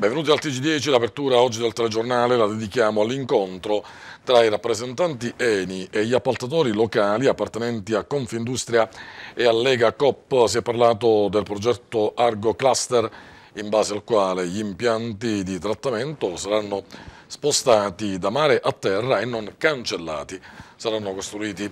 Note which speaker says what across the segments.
Speaker 1: Benvenuti al TG10, l'apertura oggi del telegiornale la dedichiamo all'incontro tra i rappresentanti ENI e gli appaltatori locali appartenenti a Confindustria e a Lega Cop. Si è parlato del progetto Argo Cluster in base al quale gli impianti di trattamento saranno spostati da mare a terra e non cancellati. Saranno costruiti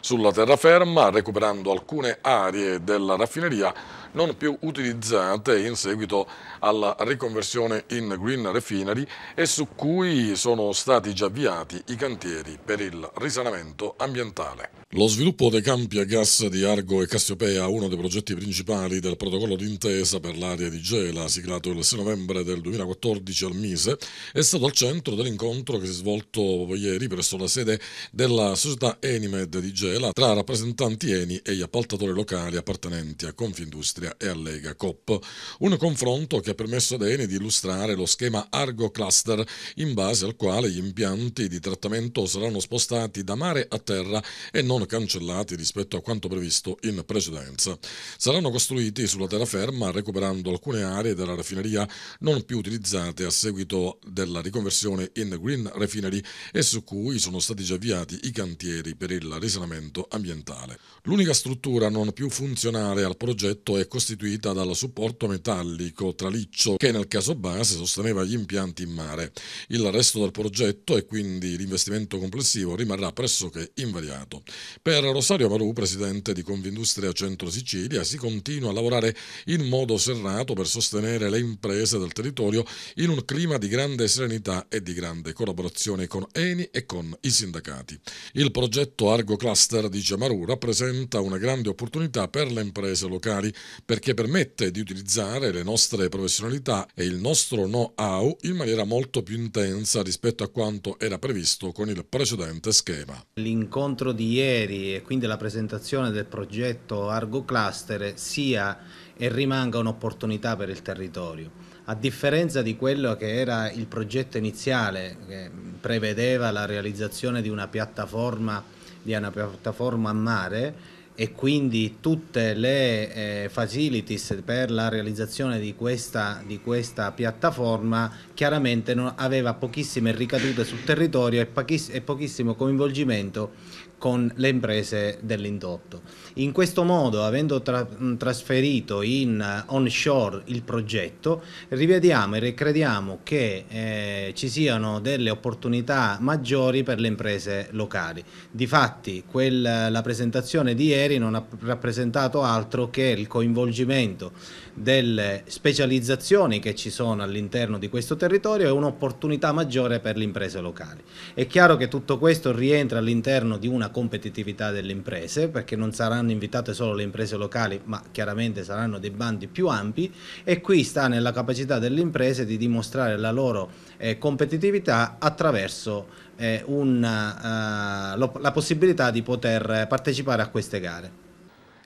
Speaker 1: sulla terraferma recuperando alcune aree della raffineria non più utilizzate in seguito alla riconversione in Green Refinery e su cui sono stati già avviati i cantieri per il risanamento ambientale. Lo sviluppo dei campi a gas di Argo e Cassiopea, uno dei progetti principali del protocollo d'intesa per l'area di Gela, siglato il 6 novembre del 2014 al Mise, è stato al centro dell'incontro che si è svolto ieri presso la sede della società Enimed di Gela tra rappresentanti Eni e gli appaltatori locali appartenenti a Confindustria e a Lega Cop. Un confronto che ha permesso ad Eni di illustrare lo schema Argo Cluster, in base al quale gli impianti di trattamento saranno spostati da mare a terra e non non cancellati rispetto a quanto previsto in precedenza. Saranno costruiti sulla terraferma recuperando alcune aree della raffineria non più utilizzate a seguito della riconversione in Green Refinery e su cui sono stati già avviati i cantieri per il risanamento ambientale. L'unica struttura non più funzionale al progetto è costituita dal supporto metallico traliccio che nel caso base sosteneva gli impianti in mare. Il resto del progetto e quindi l'investimento complessivo rimarrà pressoché invariato. Per Rosario Marù, presidente di Confindustria Centro Sicilia, si continua a lavorare in modo serrato per sostenere le imprese del territorio in un clima di grande serenità e di grande collaborazione con Eni e con i sindacati. Il progetto Argo Cluster, dice Marù, rappresenta una grande opportunità per le imprese locali perché permette di utilizzare le nostre professionalità e il nostro know-how in maniera molto più intensa rispetto a quanto era previsto con il precedente schema.
Speaker 2: L'incontro di ieri ieri e quindi la presentazione del progetto Argo Cluster sia e rimanga un'opportunità per il territorio. A differenza di quello che era il progetto iniziale, che prevedeva la realizzazione di una piattaforma, di una piattaforma a mare, e quindi tutte le eh, facilities per la realizzazione di questa, di questa piattaforma chiaramente non, aveva pochissime ricadute sul territorio e, pochiss e pochissimo coinvolgimento con le imprese dell'indotto. In questo modo, avendo tra trasferito in eh, onshore il progetto, rivediamo e ricrediamo che eh, ci siano delle opportunità maggiori per le imprese locali. Difatti, quel, la presentazione di ieri non ha rappresentato altro che il coinvolgimento delle specializzazioni che ci sono all'interno di questo territorio e un'opportunità maggiore per le imprese locali. È chiaro che tutto questo rientra all'interno di una competitività delle imprese perché non saranno saranno invitate solo le imprese locali, ma chiaramente saranno dei bandi più ampi e qui sta nella capacità delle imprese di dimostrare la loro eh, competitività attraverso eh, una, eh, lo, la possibilità di poter partecipare a queste gare.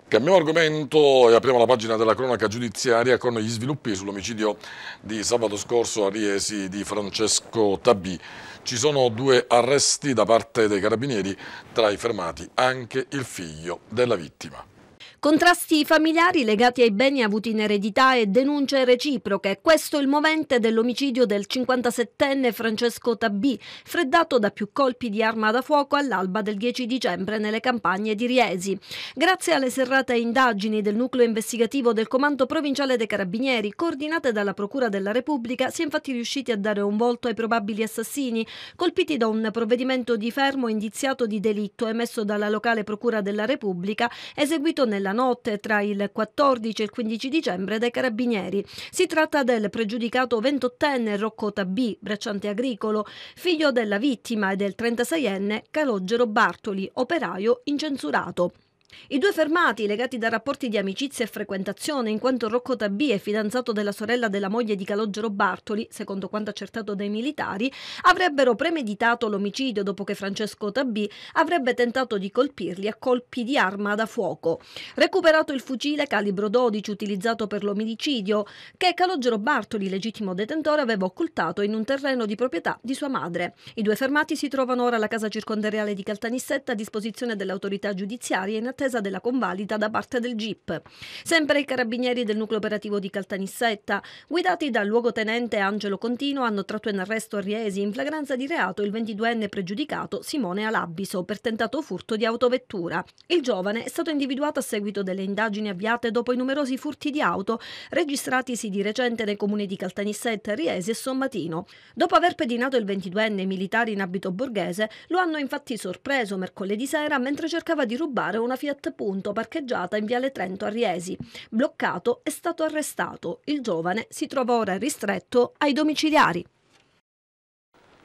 Speaker 1: Cambiamo argomento e apriamo la pagina della cronaca giudiziaria con gli sviluppi sull'omicidio di sabato scorso a Riesi di Francesco Tabì. Ci sono due arresti da parte dei carabinieri, tra i fermati anche il figlio della vittima.
Speaker 3: Contrasti familiari legati ai beni avuti in eredità e denunce reciproche. Questo è il movente dell'omicidio del 57enne Francesco Tabì, freddato da più colpi di arma da fuoco all'alba del 10 dicembre nelle campagne di Riesi. Grazie alle serrate indagini del nucleo investigativo del Comando Provinciale dei Carabinieri, coordinate dalla Procura della Repubblica, si è infatti riusciti a dare un volto ai probabili assassini, colpiti da un provvedimento di fermo indiziato di delitto emesso dalla locale Procura della Repubblica, eseguito nella notte tra il 14 e il 15 dicembre dai carabinieri. Si tratta del pregiudicato 28enne Rocco Tabì, bracciante agricolo, figlio della vittima e del 36enne Calogero Bartoli, operaio incensurato. I due fermati, legati da rapporti di amicizia e frequentazione, in quanto Rocco Tabì è fidanzato della sorella della moglie di Calogero Bartoli, secondo quanto accertato dai militari, avrebbero premeditato l'omicidio dopo che Francesco Tabì avrebbe tentato di colpirli a colpi di arma da fuoco. Recuperato il fucile calibro 12 utilizzato per l'omicidio, che Calogero Bartoli, legittimo detentore, aveva occultato in un terreno di proprietà di sua madre. I due fermati si trovano ora alla casa circondariale di Caltanissetta a disposizione delle autorità giudiziarie in attesa attesa della convalida da parte del GIP. Sempre i carabinieri del nucleo operativo di Caltanissetta, guidati dal luogotenente Angelo Contino, hanno tratto in arresto a Riesi in flagranza di reato il 22enne pregiudicato Simone Alabiso per tentato furto di autovettura. Il giovane è stato individuato a seguito delle indagini avviate dopo i numerosi furti di auto registratisi di recente nei comuni di Caltanissetta, Riesi e Sommatino. Dopo aver pedinato il 22enne militare in abito borghese, lo hanno infatti sorpreso mercoledì sera mentre cercava di rubare una Fiat Fiat Punto parcheggiata in Viale Trento a Riesi. Bloccato è stato arrestato. Il giovane si trova ora ristretto ai domiciliari.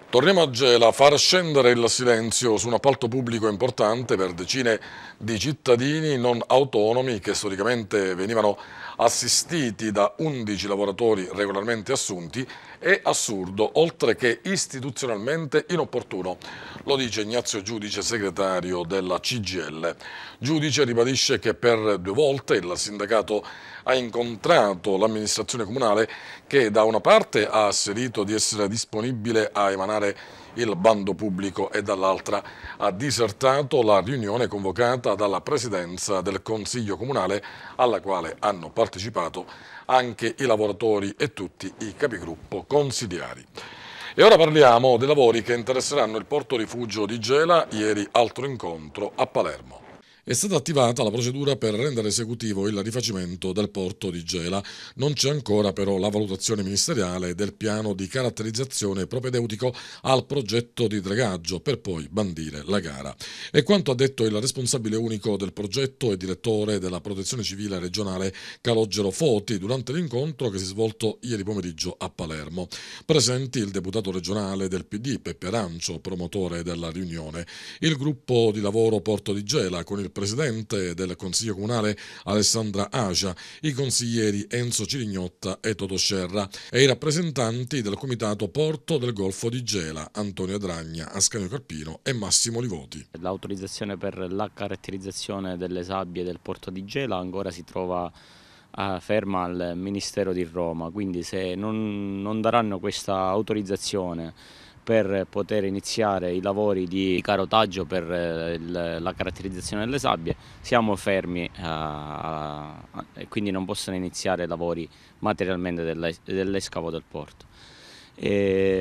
Speaker 1: Torniamo a Gela, far scendere il silenzio su un appalto pubblico importante per decine di cittadini non autonomi che storicamente venivano assistiti da 11 lavoratori regolarmente assunti è assurdo, oltre che istituzionalmente inopportuno. Lo dice Ignazio Giudice, segretario della CGL. Giudice ribadisce che per due volte il sindacato ha incontrato l'amministrazione comunale che da una parte ha asserito di essere disponibile a emanare il bando pubblico e dall'altra ha disertato la riunione convocata dalla Presidenza del Consiglio Comunale alla quale hanno partecipato anche i lavoratori e tutti i capigruppo consigliari. E ora parliamo dei lavori che interesseranno il porto rifugio di Gela, ieri altro incontro a Palermo è stata attivata la procedura per rendere esecutivo il rifacimento del porto di Gela. Non c'è ancora però la valutazione ministeriale del piano di caratterizzazione propedeutico al progetto di dragaggio per poi bandire la gara. E quanto ha detto il responsabile unico del progetto e direttore della protezione civile regionale Calogero Foti durante l'incontro che si è svolto ieri pomeriggio a Palermo. Presenti il deputato regionale del PD Peppe Arancio, promotore della riunione, il gruppo di lavoro Porto di Gela con il presidente del Consiglio Comunale Alessandra Agia, i consiglieri Enzo Cirignotta e Toto Scerra e i rappresentanti del Comitato Porto del Golfo di Gela, Antonio Dragna, Ascanio Carpino e Massimo Livoti. L'autorizzazione per la caratterizzazione delle sabbie del Porto di Gela ancora si
Speaker 4: trova eh, ferma al Ministero di Roma, quindi se non, non daranno questa autorizzazione per poter iniziare i lavori di carotaggio per eh, la caratterizzazione delle sabbie siamo fermi eh, e quindi non possono iniziare i lavori materialmente dell'escavo del porto.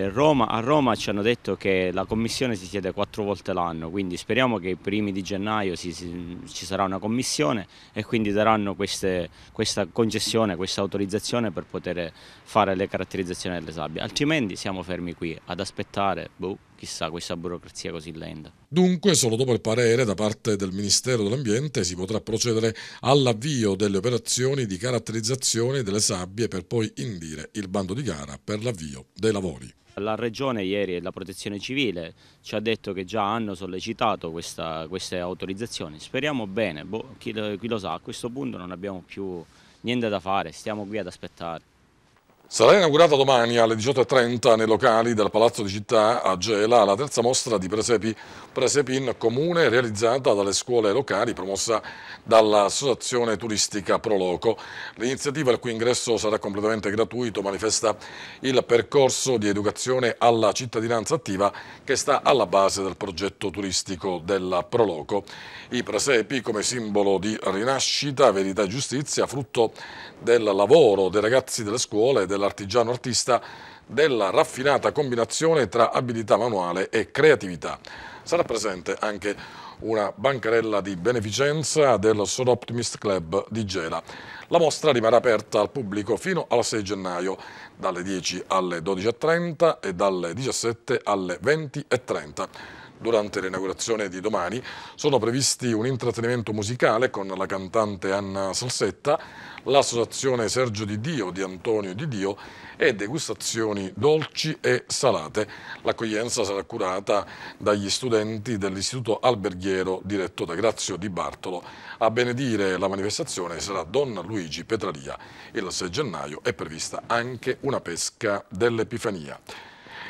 Speaker 4: Roma, a Roma ci hanno detto che la commissione si siede quattro volte l'anno, quindi speriamo che i primi di gennaio si, si, ci sarà una commissione e quindi daranno queste, questa concessione, questa autorizzazione per poter fare le caratterizzazioni delle sabbie, altrimenti siamo fermi qui ad aspettare. Boh chissà questa burocrazia così lenta.
Speaker 1: Dunque, solo dopo il parere da parte del Ministero dell'Ambiente si potrà procedere all'avvio delle operazioni di caratterizzazione delle sabbie per poi indire il bando di gara per l'avvio dei lavori.
Speaker 4: La Regione ieri e la Protezione Civile ci ha detto che già hanno sollecitato questa, queste autorizzazioni. Speriamo bene, boh, chi, chi lo sa, a questo punto non abbiamo
Speaker 1: più niente da fare, stiamo qui ad aspettare. Sarà inaugurata domani alle 18.30 nei locali del Palazzo di Città a Gela la terza mostra di presepi, presepi in comune realizzata dalle scuole locali promossa dall'associazione turistica Proloco. L'iniziativa il cui ingresso sarà completamente gratuito manifesta il percorso di educazione alla cittadinanza attiva che sta alla base del progetto turistico della Proloco. I presepi come simbolo di rinascita, verità e giustizia frutto del lavoro dei ragazzi delle scuole e del dell'artigiano artista della raffinata combinazione tra abilità manuale e creatività. Sarà presente anche una bancarella di beneficenza del Solo Optimist Club di Gela. La mostra rimarrà aperta al pubblico fino al 6 gennaio dalle 10 alle 12.30 e dalle 17 alle 20.30. Durante l'inaugurazione di domani sono previsti un intrattenimento musicale con la cantante Anna Salsetta, l'associazione Sergio Di Dio di Antonio Di Dio e degustazioni dolci e salate. L'accoglienza sarà curata dagli studenti dell'Istituto Alberghiero diretto da Grazio Di Bartolo. A benedire la manifestazione sarà Don Luigi Petraria. Il 6 gennaio è prevista anche una pesca dell'Epifania.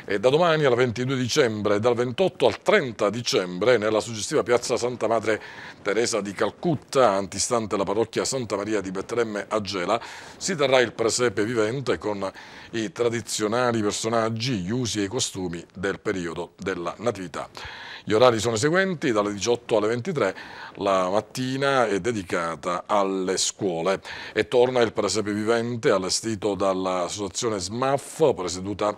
Speaker 1: E da domani al 22 dicembre e dal 28 al 30 dicembre nella suggestiva piazza Santa Madre Teresa di Calcutta, antistante la parrocchia Santa Maria di Betlemme a Gela, si terrà il presepe vivente con i tradizionali personaggi, gli usi e i costumi del periodo della Natività. Gli orari sono i seguenti, dalle 18 alle 23 la mattina è dedicata alle scuole e torna il presepe vivente allestito dall'associazione SMAF presieduta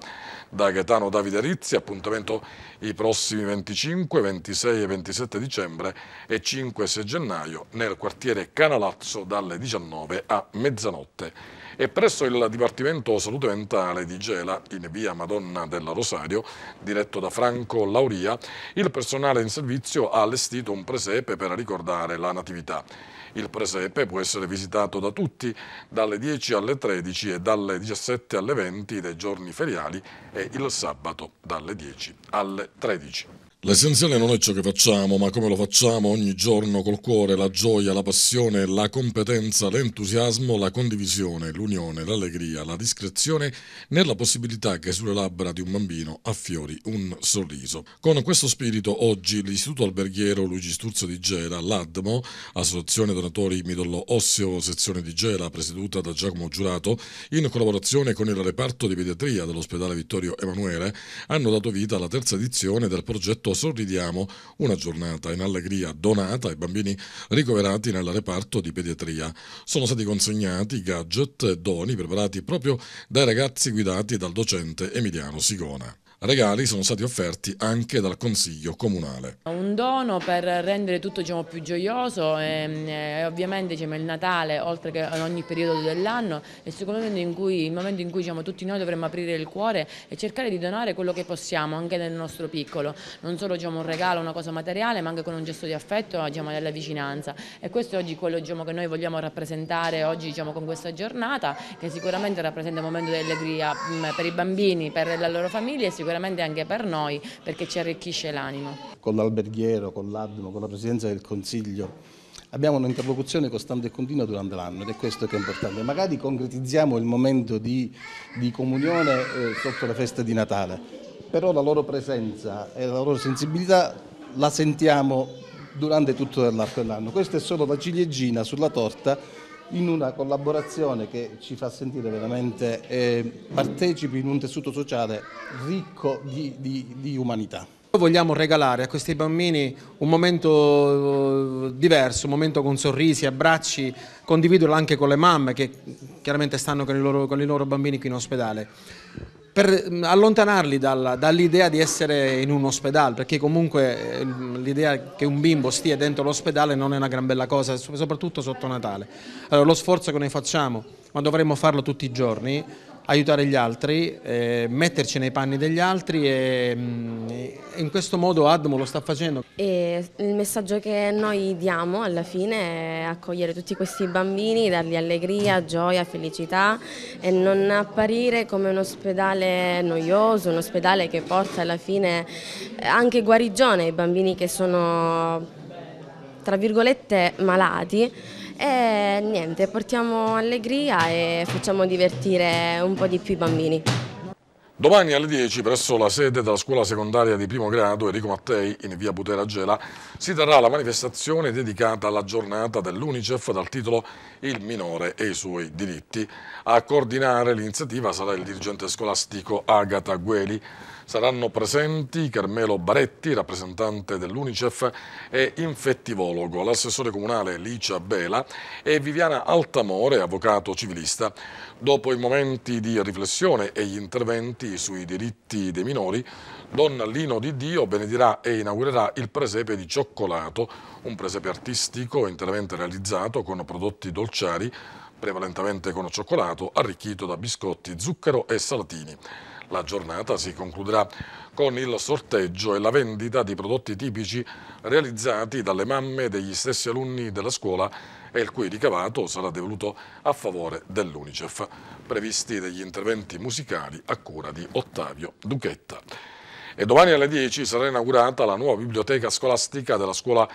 Speaker 1: da Gaetano Davide Rizzi, appuntamento i prossimi 25, 26 e 27 dicembre e 5 e 6 gennaio nel quartiere Canalazzo dalle 19 a mezzanotte e presso il Dipartimento Salute Mentale di Gela, in via Madonna del Rosario, diretto da Franco Lauria, il personale in servizio ha allestito un presepe per ricordare la Natività. Il presepe può essere visitato da tutti dalle 10 alle 13 e dalle 17 alle 20 dei giorni feriali e il sabato dalle 10 alle 13. L'essenziale non è ciò che facciamo, ma come lo facciamo ogni giorno col cuore, la gioia, la passione, la competenza, l'entusiasmo, la condivisione, l'unione, l'allegria, la discrezione, nella possibilità che sulle labbra di un bambino affiori un sorriso. Con questo spirito oggi l'Istituto Alberghiero Luigi Sturzo di Gera, l'ADMO, Associazione Donatori Midollo Osseo Sezione di Gera, presieduta da Giacomo Giurato, in collaborazione con il reparto di pediatria dell'ospedale Vittorio Emanuele, hanno dato vita alla terza edizione del progetto tutto sorridiamo, una giornata in allegria donata ai bambini ricoverati nel reparto di pediatria. Sono stati consegnati gadget e doni preparati proprio dai ragazzi guidati dal docente Emiliano Sigona. Regali sono stati offerti anche dal Consiglio Comunale.
Speaker 4: Un dono per rendere tutto diciamo, più gioioso e, ehm, e eh, ovviamente diciamo, il Natale, oltre che in ogni periodo dell'anno, è sicuramente cui, il momento in cui diciamo, tutti noi dovremmo aprire il cuore e cercare di donare quello che possiamo anche nel nostro piccolo, non solo diciamo, un regalo, una cosa materiale, ma anche con un gesto di affetto della diciamo, vicinanza. E questo è oggi quello diciamo, che noi vogliamo rappresentare oggi con questa giornata, che sicuramente rappresenta un momento di allegria mm, per i bambini, per la loro famiglia e sicuramente sicuramente anche per noi perché ci arricchisce l'animo.
Speaker 2: Con l'alberghiero, con l'ADMO, con la Presidenza del Consiglio abbiamo un'interlocuzione costante e continua durante l'anno ed è questo che è importante. Magari concretizziamo il momento di, di comunione eh, sotto la festa di Natale, però la loro presenza e la loro sensibilità la sentiamo durante tutto l'arco dell'anno. Questa è solo la ciliegina sulla torta in una collaborazione che ci fa sentire veramente eh, partecipi in un tessuto sociale ricco di, di, di umanità. vogliamo regalare a questi bambini un momento eh, diverso, un momento con sorrisi, abbracci, condividerlo anche con le mamme che chiaramente stanno con i loro, con i loro bambini qui in ospedale per mm, allontanarli dall'idea dall di essere in un ospedale, perché comunque eh, l'idea che un bimbo stia dentro l'ospedale non è una gran bella cosa, soprattutto sotto Natale. Allora, lo sforzo che noi facciamo, ma dovremmo farlo tutti i giorni, aiutare gli altri, eh, metterci nei panni degli altri e, mh, mm, in questo modo Admo lo sta facendo.
Speaker 3: E il messaggio che noi diamo alla fine è accogliere tutti questi bambini, dargli allegria, gioia, felicità e non apparire come un ospedale noioso, un ospedale che porta alla fine anche guarigione ai bambini che sono tra virgolette malati e niente, portiamo allegria e facciamo divertire un po' di più i bambini.
Speaker 1: Domani alle 10 presso la sede della scuola secondaria di primo grado Enrico Mattei in via Butera Gela si terrà la manifestazione dedicata alla giornata dell'Unicef dal titolo Il minore e i suoi diritti. A coordinare l'iniziativa sarà il dirigente scolastico Agata Gueli. Saranno presenti Carmelo Baretti, rappresentante dell'Unicef e infettivologo, l'assessore comunale Licia Bela e Viviana Altamore, avvocato civilista. Dopo i momenti di riflessione e gli interventi sui diritti dei minori, Don Lino di Dio benedirà e inaugurerà il presepe di cioccolato, un presepe artistico interamente realizzato con prodotti dolciari, prevalentemente con cioccolato, arricchito da biscotti, zucchero e salatini. La giornata si concluderà con il sorteggio e la vendita di prodotti tipici realizzati dalle mamme degli stessi alunni della scuola e il cui ricavato sarà devoluto a favore dell'Unicef. Previsti degli interventi musicali a cura di Ottavio Duchetta. E domani alle 10 sarà inaugurata la nuova biblioteca scolastica della scuola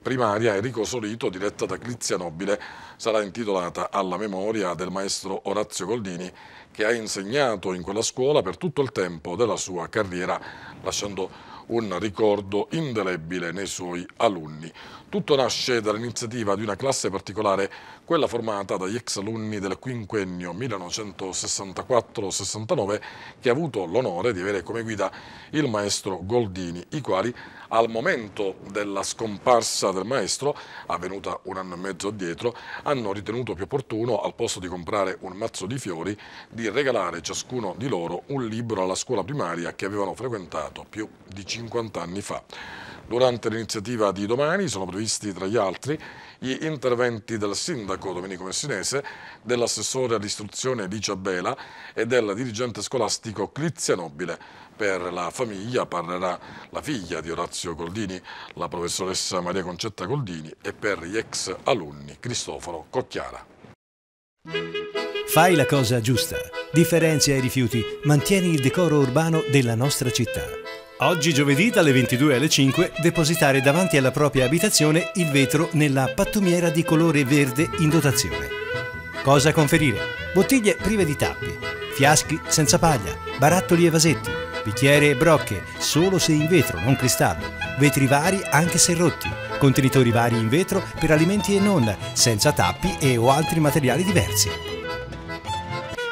Speaker 1: primaria Enrico Solito diretta da Clizia Nobile. Sarà intitolata alla memoria del maestro Orazio Goldini che ha insegnato in quella scuola per tutto il tempo della sua carriera, lasciando un ricordo indelebile nei suoi alunni. Tutto nasce dall'iniziativa di una classe particolare, quella formata dagli ex alunni del quinquennio 1964-69 che ha avuto l'onore di avere come guida il maestro Goldini, i quali al momento della scomparsa del maestro, avvenuta un anno e mezzo addietro, hanno ritenuto più opportuno, al posto di comprare un mazzo di fiori, di regalare ciascuno di loro un libro alla scuola primaria che avevano frequentato più di 50 anni fa. Durante l'iniziativa di domani sono previsti tra gli altri gli interventi del sindaco Domenico Messinese, dell'assessore all'istruzione Licia Bela e del dirigente scolastico Clizia Nobile. Per la famiglia parlerà la figlia di Orazio Goldini, la professoressa Maria Concetta Goldini e per gli ex alunni Cristoforo Cocchiara.
Speaker 5: Fai la cosa giusta, differenzia i rifiuti, mantieni il decoro urbano della nostra città. Oggi giovedì dalle 22 alle 5 depositare davanti alla propria abitazione il vetro nella pattumiera di colore verde in dotazione. Cosa conferire? Bottiglie prive di tappi, fiaschi senza paglia, barattoli e vasetti, bicchiere e brocche, solo se in vetro, non cristallo, vetri vari anche se rotti, contenitori vari in vetro per alimenti e non, senza tappi e o altri materiali diversi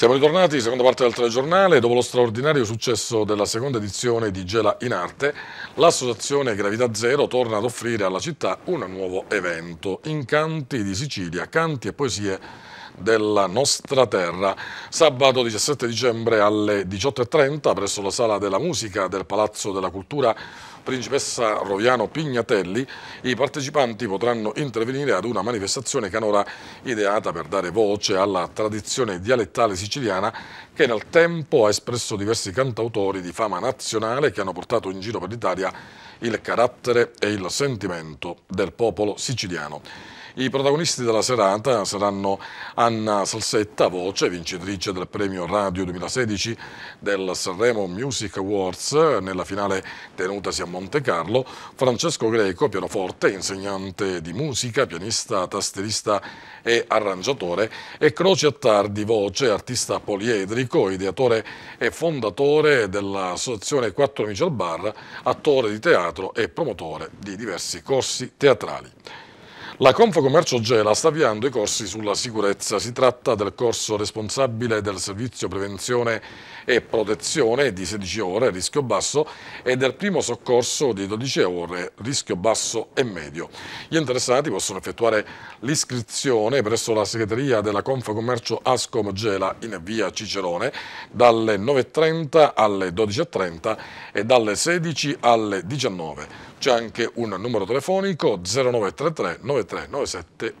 Speaker 1: Siamo ritornati, seconda parte del telegiornale, dopo lo straordinario successo della seconda edizione di Gela in Arte, l'associazione Gravità Zero torna ad offrire alla città un nuovo evento, Incanti di Sicilia, canti e poesie della nostra terra. Sabato 17 dicembre alle 18.30 presso la Sala della Musica del Palazzo della Cultura Principessa Roviano Pignatelli, i partecipanti potranno intervenire ad una manifestazione canora ideata per dare voce alla tradizione dialettale siciliana che nel tempo ha espresso diversi cantautori di fama nazionale che hanno portato in giro per l'Italia il carattere e il sentimento del popolo siciliano. I protagonisti della serata saranno Anna Salsetta, voce, vincitrice del premio Radio 2016 del Sanremo Music Awards nella finale tenutasi a Monte Carlo, Francesco Greco, pianoforte, insegnante di musica, pianista, tastierista e arrangiatore, e Croce Attardi, voce, artista poliedrico, ideatore e fondatore dell'associazione Quattro Amici al Bar, attore di teatro e promotore di diversi corsi teatrali. La Confcommercio Gela sta avviando i corsi sulla sicurezza. Si tratta del corso responsabile del servizio prevenzione e protezione di 16 ore rischio basso e del primo soccorso di 12 ore rischio basso e medio. Gli interessati possono effettuare l'iscrizione presso la segreteria della Confcommercio Ascom Gela in via Cicerone dalle 9.30 alle 12.30 e dalle 16 alle 19 c'è anche un numero telefonico 0933 93 97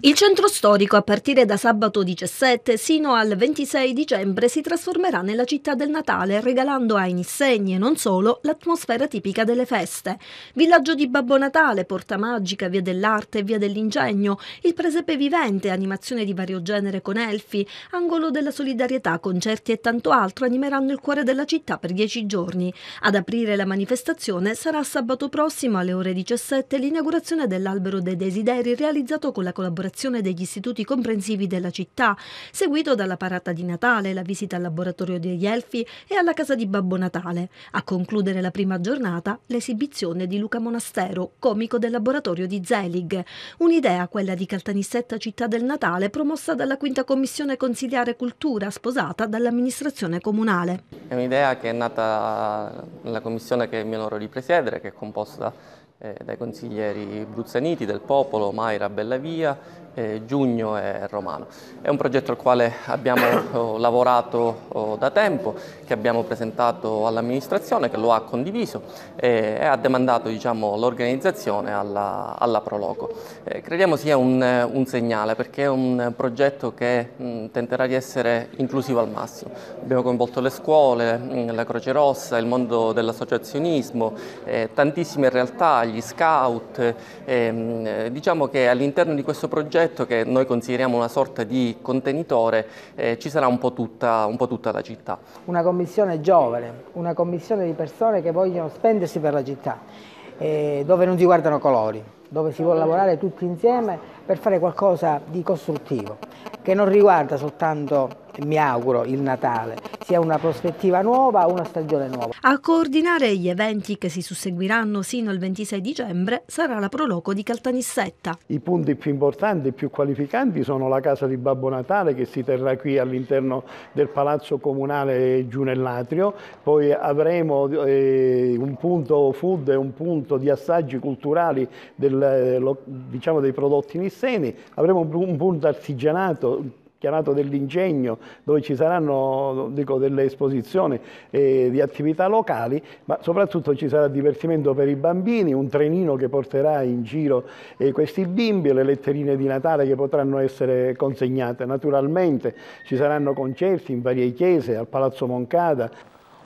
Speaker 3: il centro storico a partire da sabato 17 sino al 26 dicembre si trasformerà nella città del Natale regalando ai Nissegni e non solo l'atmosfera tipica delle feste. Villaggio di Babbo Natale, Porta Magica, Via dell'Arte e Via dell'Ingegno, il presepe vivente, animazione di vario genere con elfi, angolo della solidarietà, concerti e tanto altro animeranno il cuore della città per dieci giorni. Ad aprire la manifestazione sarà sabato prossimo alle ore 17 l'inaugurazione dell'Albero dei Desideri realizzato con la collaborazione inaugurazione degli istituti comprensivi della città, seguito dalla parata di Natale, la visita al laboratorio degli Elfi e alla casa di Babbo Natale. A concludere la prima giornata, l'esibizione di Luca Monastero, comico del laboratorio di Zelig. Un'idea, quella di Caltanissetta Città del Natale, promossa dalla quinta commissione Consiliare cultura, sposata dall'amministrazione comunale. È un'idea che è nata nella commissione che mi onoro di presiedere, che è composta da eh, dai consiglieri Bruzzaniti, del Popolo, Maira Bellavia, eh, Giugno e Romano. È un progetto al quale abbiamo eh, lavorato oh, da tempo, che abbiamo presentato all'amministrazione, che lo ha condiviso e ha demandato diciamo, l'organizzazione alla, alla, Proloco. Eh, crediamo sia un, un, segnale perché è un progetto che mh, tenterà di essere inclusivo al massimo. Abbiamo coinvolto le scuole, mh, la Croce Rossa, il mondo dell'associazionismo, eh, tantissime realtà, agli scout, ehm, diciamo che all'interno di questo progetto che noi consideriamo una sorta di contenitore eh, ci sarà un po, tutta, un po, tutta, la città.
Speaker 4: Una commissione giovane, una commissione di persone che vogliono spendersi per la città, eh, dove non si guardano colori, dove si vuole lavorare tutti insieme per fare qualcosa di costruttivo, che non riguarda soltanto mi auguro, il Natale, sia una prospettiva nuova, una stagione nuova.
Speaker 3: A coordinare gli eventi che si susseguiranno sino al 26 dicembre sarà la Proloco di Caltanissetta.
Speaker 1: I punti più importanti e più qualificanti sono la Casa di Babbo Natale che si terrà qui all'interno del Palazzo Comunale giù nell'atrio, poi avremo eh, un punto food e un punto di assaggi culturali del, eh, lo, diciamo, dei prodotti in semi, avremo un punto artigianato chiamato dell'ingegno, dove ci saranno dico, delle esposizioni eh, di attività locali, ma soprattutto ci sarà divertimento per i bambini, un trenino che porterà in giro eh, questi bimbi, le letterine di Natale che potranno essere consegnate. Naturalmente ci saranno concerti in varie
Speaker 2: chiese, al Palazzo Moncada.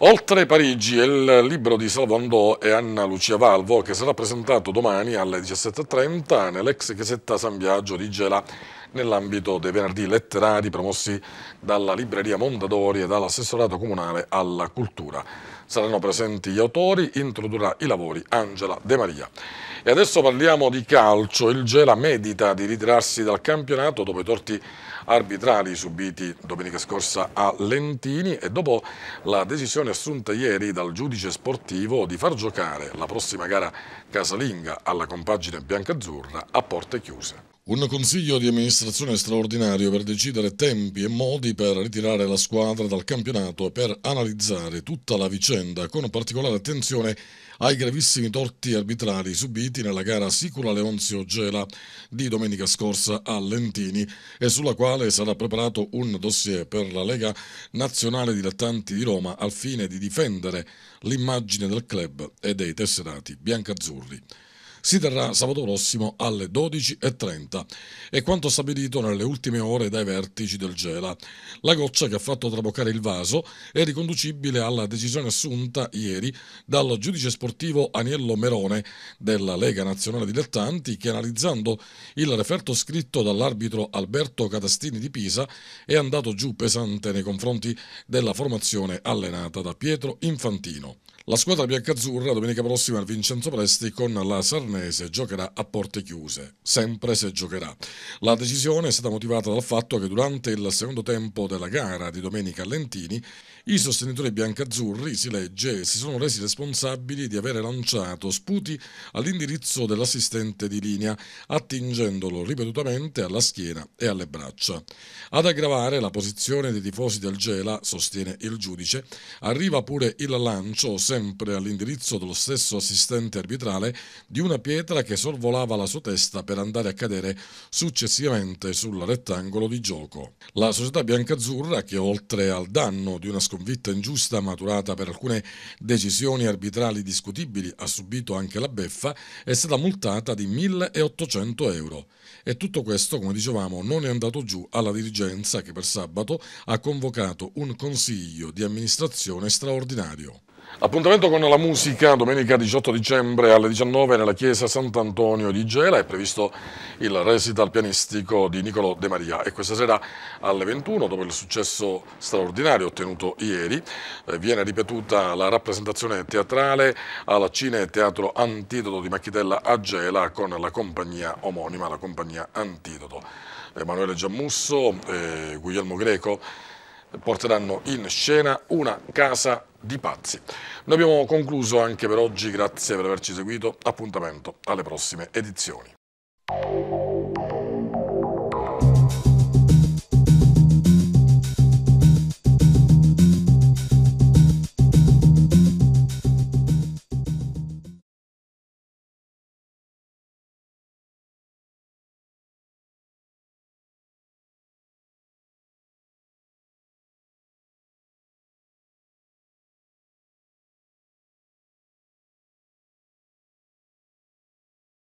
Speaker 1: Oltre Parigi il libro di Salvando e Anna Lucia Valvo che sarà presentato domani alle 17.30 nell'ex chiesetta San Biagio di Gela nell'ambito dei venerdì letterari promossi dalla Libreria Mondadori e dall'assessorato comunale alla cultura. Saranno presenti gli autori, introdurrà i lavori Angela De Maria. E adesso parliamo di calcio. Il Gela medita di ritirarsi dal campionato dopo i torti arbitrali subiti domenica scorsa a Lentini e dopo la decisione assunta ieri dal giudice sportivo di far giocare la prossima gara casalinga alla compagine biancazzurra a porte chiuse. Un consiglio di amministrazione straordinario per decidere tempi e modi per ritirare la squadra dal campionato e per analizzare tutta la vicenda con particolare attenzione ai gravissimi torti arbitrari subiti nella gara Sicula Leonzio Gela di domenica scorsa a Lentini e sulla quale sarà preparato un dossier per la Lega Nazionale Dilettanti di Roma al fine di difendere l'immagine del club e dei tesserati biancazzurri si terrà sabato prossimo alle 12.30. È quanto stabilito nelle ultime ore dai vertici del Gela. La goccia che ha fatto traboccare il vaso è riconducibile alla decisione assunta ieri dal giudice sportivo Aniello Merone della Lega Nazionale Dilettanti che analizzando il referto scritto dall'arbitro Alberto Catastini di Pisa è andato giù pesante nei confronti della formazione allenata da Pietro Infantino. La squadra biancazzurra domenica prossima al Vincenzo Presti con la Sarnese giocherà a porte chiuse, sempre se giocherà. La decisione è stata motivata dal fatto che durante il secondo tempo della gara di domenica a Lentini i sostenitori biancazzurri, si legge, si sono resi responsabili di aver lanciato sputi all'indirizzo dell'assistente di linea, attingendolo ripetutamente alla schiena e alle braccia. Ad aggravare la posizione dei tifosi del Gela, sostiene il giudice, arriva pure il lancio, sempre all'indirizzo dello stesso assistente arbitrale, di una pietra che sorvolava la sua testa per andare a cadere successivamente sul rettangolo di gioco. La società biancazzurra, che oltre al danno di una squadra sconfitta ingiusta maturata per alcune decisioni arbitrali discutibili, ha subito anche la beffa, è stata multata di 1.800 euro. E tutto questo, come dicevamo, non è andato giù alla dirigenza che per sabato ha convocato un consiglio di amministrazione straordinario. Appuntamento con la musica domenica 18 dicembre alle 19 nella chiesa Sant'Antonio di Gela è previsto il recital pianistico di Niccolò De Maria e questa sera alle 21 dopo il successo straordinario ottenuto ieri eh, viene ripetuta la rappresentazione teatrale alla Cine Teatro Antidoto di Macchitella a Gela con la compagnia omonima, la compagnia Antidoto. Emanuele Giammusso e Guglielmo Greco porteranno in scena una casa di pazzi. Noi abbiamo concluso anche per oggi, grazie per averci seguito, appuntamento alle prossime edizioni.